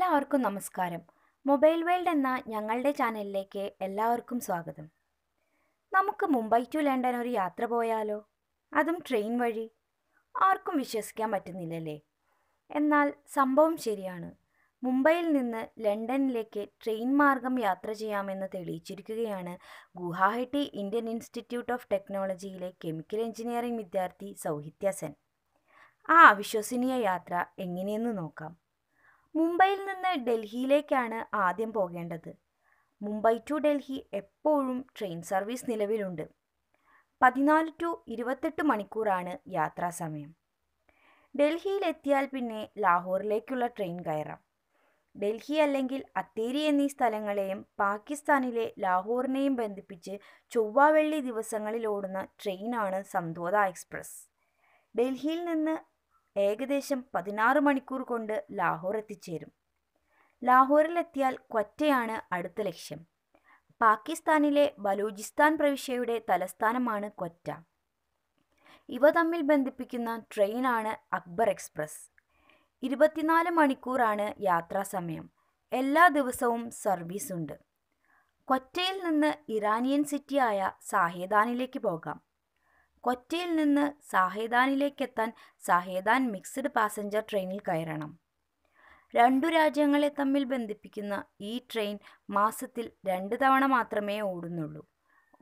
എല്ലാവർക്കും നമസ്കാരം mobile world എന്ന ഞങ്ങളുടെ ചാനലിലേക്ക് എല്ലാവർക്കും സ്വാഗതം നമുക്ക് മുംബൈ ടു ലണ്ടൻ ഒരു യാത്ര പോയാലോ അതും ട്രെയിൻ വഴി ആർക്കും വിശ്വസിക്കാൻ പറ്റുന്നില്ലല്ലേ എന്നാൽ സംഭവം ശരിയാണ് മുംബൈയിൽ നിന്ന് ലണ്ടനിലേക്ക് ട്രെയിൻ മാർഗം യാത്ര ചെയ്യാമെന്ന് തെളിയിച്ചിരിക്കുകയാണ് ഗുവാഹട്ടി ഇന്ത്യൻ ഇൻസ്റ്റിറ്റ്യൂട്ട് ഓഫ് ടെക്നോളജിയിലെ കെമിക്കൽ എഞ്ചിനീയറിംഗ് വിദ്യാർത്ഥി സൗഹിത്യ സെൻ ആ അവിശ്വസനീയ യാത്ര എങ്ങനെയെന്ന് നോക്കാം മുംബൈയിൽ നിന്ന് ഡൽഹിയിലേക്കാണ് ആദ്യം പോകേണ്ടത് മുംബൈ ടു ഡൽഹി എപ്പോഴും ട്രെയിൻ സർവീസ് നിലവിലുണ്ട് പതിനാല് ടു ഇരുപത്തെട്ട് മണിക്കൂറാണ് യാത്രാ സമയം ഡൽഹിയിലെത്തിയാൽ പിന്നെ ലാഹോറിലേക്കുള്ള ട്രെയിൻ കയറാം ഡൽഹി അല്ലെങ്കിൽ അത്തേരി എന്നീ സ്ഥലങ്ങളെയും പാകിസ്ഥാനിലെ ലാഹോറിനെയും ബന്ധിപ്പിച്ച് ചൊവ്വാവെള്ളി ദിവസങ്ങളിൽ ഓടുന്ന ട്രെയിനാണ് സന്തോത എക്സ്പ്രസ് ഡൽഹിയിൽ നിന്ന് ഏകദേശം പതിനാറ് മണിക്കൂർ കൊണ്ട് ലാഹോർ എത്തിച്ചേരും ലാഹോറിലെത്തിയാൽ ക്വറ്റയാണ് അടുത്ത ലക്ഷ്യം പാകിസ്ഥാനിലെ ബലൂചിസ്ഥാൻ പ്രവിശ്യയുടെ തലസ്ഥാനമാണ് ക്വറ്റ ഇവ തമ്മിൽ ബന്ധിപ്പിക്കുന്ന ട്രെയിനാണ് അക്ബർ എക്സ്പ്രസ് ഇരുപത്തിനാല് മണിക്കൂറാണ് യാത്രാസമയം എല്ലാ ദിവസവും സർവീസ് ഉണ്ട് കൊറ്റയിൽ നിന്ന് ഇറാനിയൻ സിറ്റിയായ സാഹേദാനിലേക്ക് പോകാം കൊറ്റയിൽ നിന്ന് സാഹേദാനിലേക്കെത്താൻ സാഹേദാൻ മിക്സഡ് പാസഞ്ചർ ട്രെയിനിൽ കയറണം രണ്ടു രാജ്യങ്ങളെ തമ്മിൽ ബന്ധിപ്പിക്കുന്ന ഈ ട്രെയിൻ മാസത്തിൽ രണ്ട് തവണ മാത്രമേ ഓടുന്നുള്ളൂ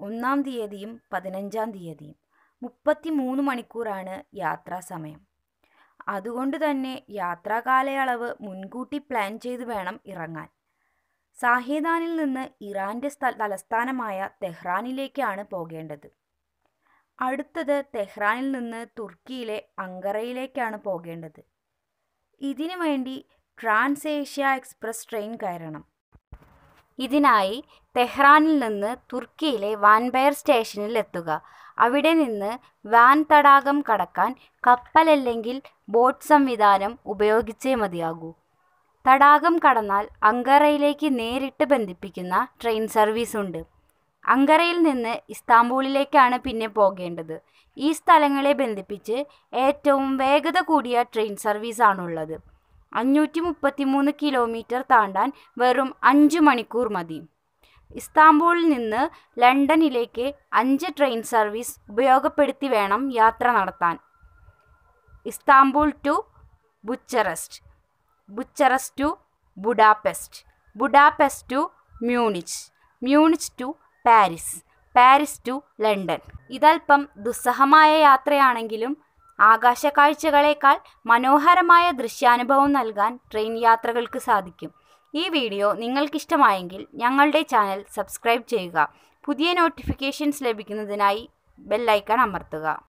ഒന്നാം തീയതിയും പതിനഞ്ചാം തീയതിയും മുപ്പത്തി മൂന്ന് മണിക്കൂറാണ് യാത്രാ സമയം അതുകൊണ്ട് തന്നെ യാത്രാകാലയളവ് കാലയളവ് മുൻകൂട്ടി പ്ലാൻ ചെയ്ത് വേണം ഇറങ്ങാൻ സാഹേദാനിൽ നിന്ന് ഇറാൻ്റെ തലസ്ഥാനമായ തെഹ്റാനിലേക്കാണ് പോകേണ്ടത് അടുത്തത് തെഹ്റാനിൽ നിന്ന് തുർക്കിയിലെ അങ്കറയിലേക്കാണ് പോകേണ്ടത് ഇതിനു വേണ്ടി ട്രാൻസ് ഏഷ്യ എക്സ്പ്രസ് ട്രെയിൻ കയറണം ഇതിനായി തെഹ്റാനിൽ നിന്ന് തുർക്കിയിലെ വാൻബയർ സ്റ്റേഷനിൽ എത്തുക അവിടെ നിന്ന് വാൻ തടാകം കടക്കാൻ കപ്പലല്ലെങ്കിൽ ബോട്ട് സംവിധാനം ഉപയോഗിച്ചേ മതിയാകൂ തടാകം കടന്നാൽ അങ്കറയിലേക്ക് നേരിട്ട് ബന്ധിപ്പിക്കുന്ന ട്രെയിൻ സർവീസുണ്ട് അങ്കറയിൽ നിന്ന് ഇസ്താംബൂളിലേക്കാണ് പിന്നെ പോകേണ്ടത് ഈ സ്ഥലങ്ങളെ ബന്ധിപ്പിച്ച് ഏറ്റവും വേഗത കൂടിയ ട്രെയിൻ സർവീസാണുള്ളത് അഞ്ഞൂറ്റി മൂന്ന് കിലോമീറ്റർ താണ്ടാൻ വെറും അഞ്ച് മണിക്കൂർ മതി ഇസ്താംബൂളിൽ നിന്ന് ലണ്ടനിലേക്ക് അഞ്ച് ട്രെയിൻ സർവീസ് ഉപയോഗപ്പെടുത്തി വേണം യാത്ര നടത്താൻ Istanbul to Bucharest Bucharest to Budapest Budapest to Munich Munich to Paris Paris to London ഇതൽപ്പം ദുസ്സഹമായ യാത്രയാണെങ്കിലും ആകാശ കാഴ്ചകളേക്കാൾ മനോഹരമായ ദൃശ്യാനുഭവം നൽകാൻ ട്രെയിൻ യാത്രകൾക്ക് സാധിക്കും ഈ വീഡിയോ നിങ്ങൾക്കിഷ്ടമായെങ്കിൽ ഞങ്ങളുടെ ചാനൽ സബ്സ്ക്രൈബ് ചെയ്യുക പുതിയ നോട്ടിഫിക്കേഷൻസ് ലഭിക്കുന്നതിനായി ബെല്ലൈക്കൺ അമർത്തുക